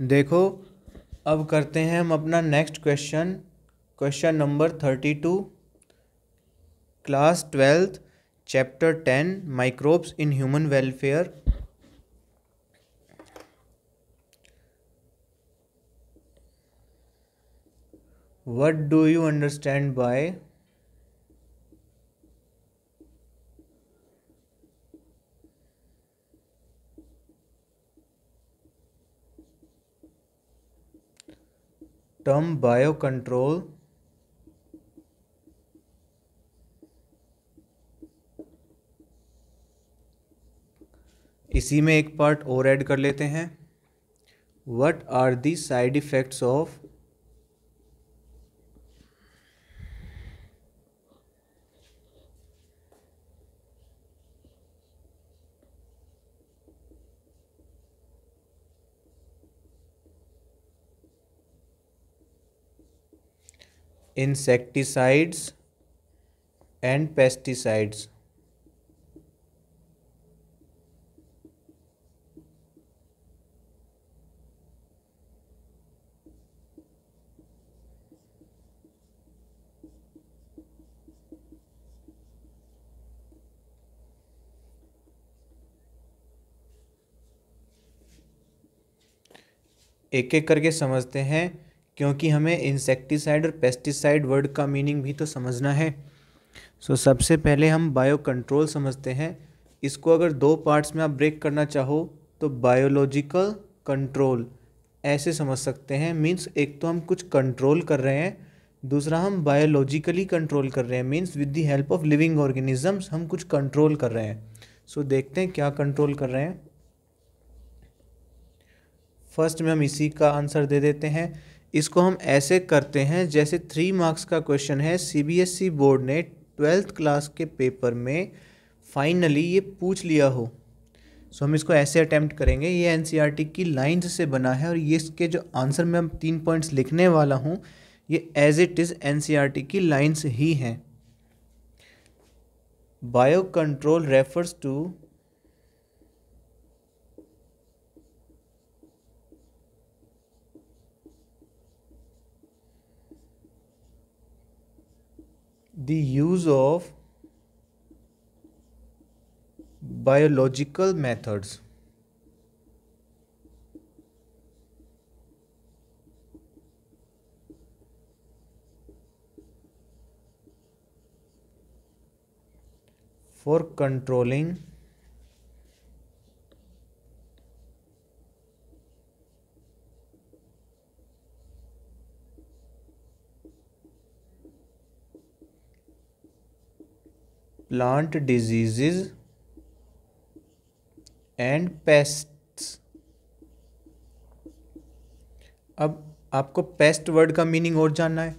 देखो अब करते हैं हम अपना next question question number thirty two class twelfth chapter ten microbes in human welfare what do you understand by term control इसी में एक पार्ट और ऐड कर लेते हैं what are the side effects of insecticides and pesticides एक एक करके समझते हैं क्योंकि हमें इंसेक्टिसाइड और पेस्टिसाइड वर्ड का मीनिंग भी तो समझना है सो so, सबसे पहले हम बायो कंट्रोल समझते हैं इसको अगर दो पार्ट्स में आप ब्रेक करना चाहो तो बायोलॉजिकल कंट्रोल ऐसे समझ सकते हैं मीन्स एक तो हम कुछ कंट्रोल कर रहे हैं दूसरा हम बायोलॉजिकली कंट्रोल कर रहे हैं means with the help of living organisms हम कुछ कंट्रोल कर रहे हैं सो so, देखते हैं क्या कंट्रोल कर रहे हैं फर्स्ट में हम इसी का आंसर दे देते हैं इसको हम ऐसे करते हैं जैसे थ्री मार्क्स का क्वेश्चन है सीबीएसई बोर्ड e ने ट्वेल्थ क्लास के पेपर में फाइनली ये पूछ लिया हो सो हम इसको ऐसे अटैम्प्ट करेंगे ये एन e की लाइन्स से बना है और ये इसके जो आंसर में हम तीन पॉइंट्स लिखने वाला हूँ ये एज इट इज़ एन की लाइन्स ही हैं bio control refers to the use of biological methods. for controlling plant diseases and pests अब आपको पेस्ट वर्ड का मीनिंग और जानना है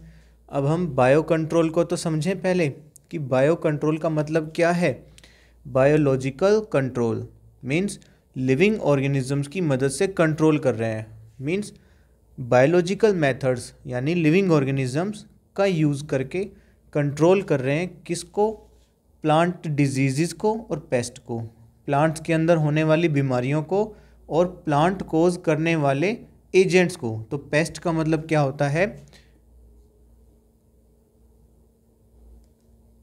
अब हम बायो कंट्रोल को तो समझें पहले कि बायो कंट्रोल का मतलब क्या है biological control means living organisms की मदद से कंट्रोल कर रहे हैं मीन्स बायोलॉजिकल मेथड्स यानी लिविंग ऑर्गेनिजम्स का यूज़ करके कंट्रोल कर रहे हैं किसको प्लांट डिजीज़ को और पेस्ट को प्लांट्स के अंदर होने वाली बीमारियों को और प्लांट कोज करने वाले एजेंट्स को तो पेस्ट का मतलब क्या होता है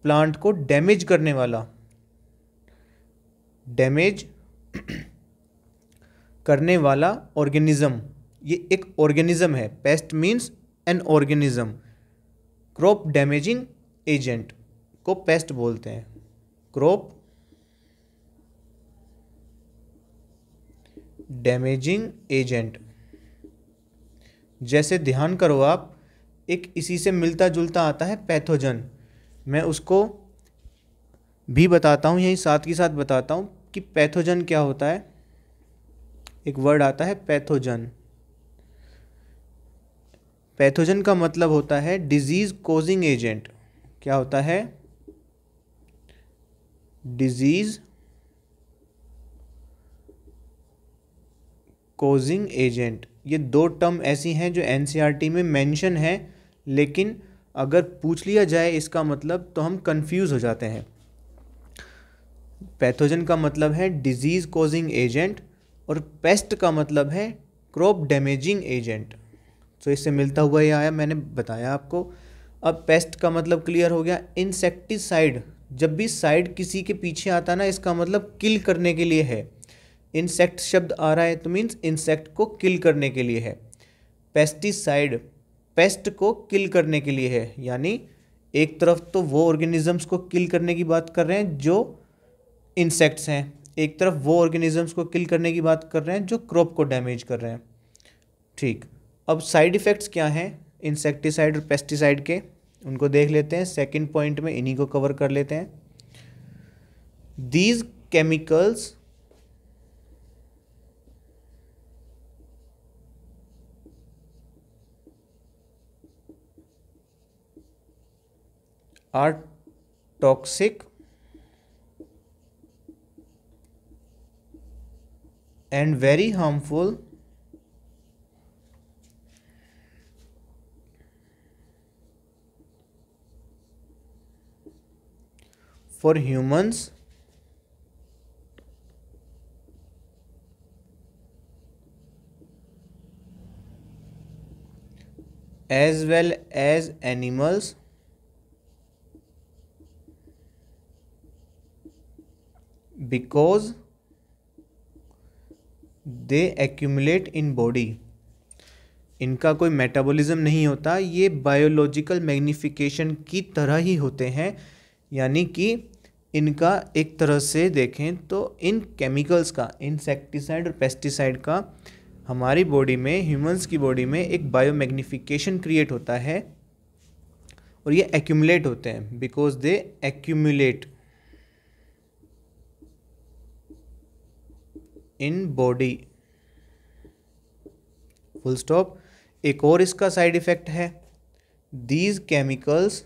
प्लांट को डैमेज करने वाला डैमेज करने वाला ऑर्गेनिज्म ये एक ऑर्गेनिज्म है pest means an organism crop damaging agent को पेस्ट बोलते हैं क्रॉप डैमेजिंग एजेंट जैसे ध्यान करो आप एक इसी से मिलता जुलता आता है पैथोजन मैं उसको भी बताता हूँ यहीं साथ के साथ बताता हूँ कि पैथोजन क्या होता है एक वर्ड आता है पैथोजन पैथोजन का मतलब होता है डिजीज़ कोजिंग एजेंट क्या होता है डिजीज कोजिंग एजेंट ये दो टर्म ऐसी हैं जो एन e में मेंशन है लेकिन अगर पूछ लिया जाए इसका मतलब तो हम कंफ्यूज हो जाते हैं पैथोजन का मतलब है डिजीज़ कोजिंग एजेंट और पेस्ट का मतलब है क्रॉप डैमेजिंग एजेंट तो इससे मिलता हुआ ये आया मैंने बताया आपको अब पेस्ट का मतलब क्लियर हो गया इंसेक्टिसाइड जब भी साइड किसी के पीछे आता ना इसका मतलब किल करने के लिए है इंसेक्ट शब्द आ रहा है तो मीन्स इंसेक्ट को किल करने के लिए है पेस्टिसाइड पेस्ट को किल करने के लिए है यानी एक तरफ तो वो ऑर्गेनिजम्स को किल करने की बात कर रहे हैं जो इंसेक्ट्स हैं एक तरफ वो ऑर्गेनिजम्स को किल करने की बात कर रहे हैं जो क्रॉप को डैमेज कर रहे हैं ठीक अब साइड इफ़ेक्ट्स क्या हैं इंसेक्टिसाइड और पेस्टिसाइड के उनको देख लेते हैं सेकेंड पॉइंट में इन्हीं को कवर कर लेते हैं these chemicals are toxic and very harmful for humans as well as animals because they accumulate in body इनका कोई मेटाबॉलिज्म नहीं होता ये बायोलॉजिकल मैग्निफिकेशन की तरह ही होते हैं यानी कि इनका एक तरह से देखें तो इन केमिकल्स का इंसेक्टिसाइड और पेस्टिसाइड का हमारी बॉडी में ह्यूमंस की बॉडी में एक बायोमैग्निफिकेशन क्रिएट होता है और ये एक्यूमुलेट होते हैं because they accumulate in body full stop एक और इसका साइड इफेक्ट है these chemicals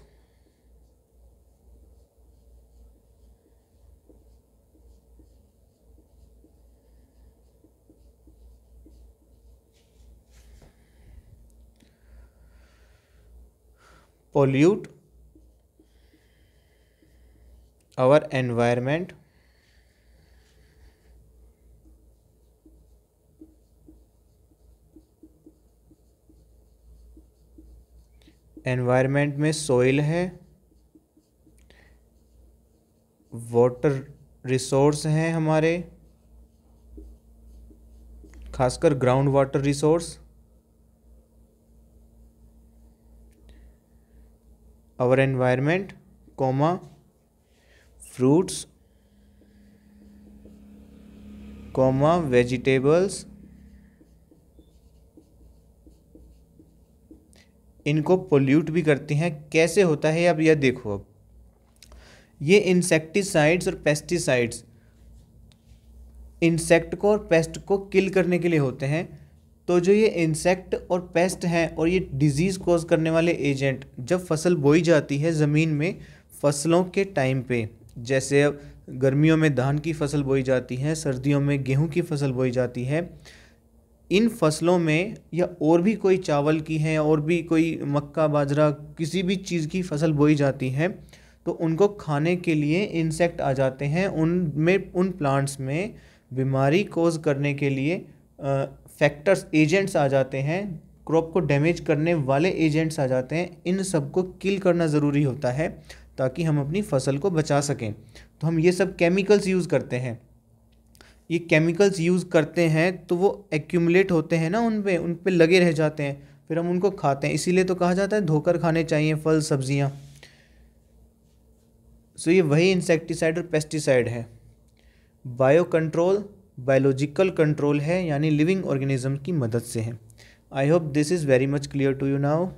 pollute our environment environment में सोइल है वाटर रिसोर्स हैं हमारे खासकर ground water resource our environment comma fruits comma vegetables इनको पोल्यूट भी करती हैं कैसे होता है अब यह देखो अब ये इंसेक्टिसाइड्स और पेस्टिसाइड्स इंसेक्ट को और पेस्ट को किल करने के लिए होते हैं तो जो ये इंसेक्ट और पेस्ट हैं और ये डिजीज़ कॉज करने वाले एजेंट जब फसल बोई जाती है ज़मीन में फसलों के टाइम पे जैसे अब गर्मियों में धान की फसल बोई जाती है सर्दियों में गेहूं की फसल बोई जाती है इन फसलों में या और भी कोई चावल की है और भी कोई मक्का बाजरा किसी भी चीज़ की फसल बोई जाती है तो उनको खाने के लिए इंसेक्ट आ जाते हैं उनमें उन प्लांट्स में बीमारी कोज करने के लिए फैक्टर्स एजेंट्स आ जाते हैं क्रॉप को डैमेज करने वाले एजेंट्स आ जाते हैं इन सबको किल करना ज़रूरी होता है ताकि हम अपनी फसल को बचा सकें तो हम ये सब केमिकल्स यूज़ करते हैं ये केमिकल्स यूज़ करते हैं तो वो एक्यूमलेट होते हैं ना उन पर उन पर लगे रह जाते हैं फिर हम उनको खाते हैं इसीलिए तो कहा जाता है धोकर खाने चाहिए फल सब्जियाँ सो ये वही इंसेक्टिसाइड और पेस्टिसाइड है बायो कंट्रोल बायोलॉजिकल कंट्रोल है यानी लिविंग ऑर्गेनिज्म की मदद से है I hope this is very much clear to you now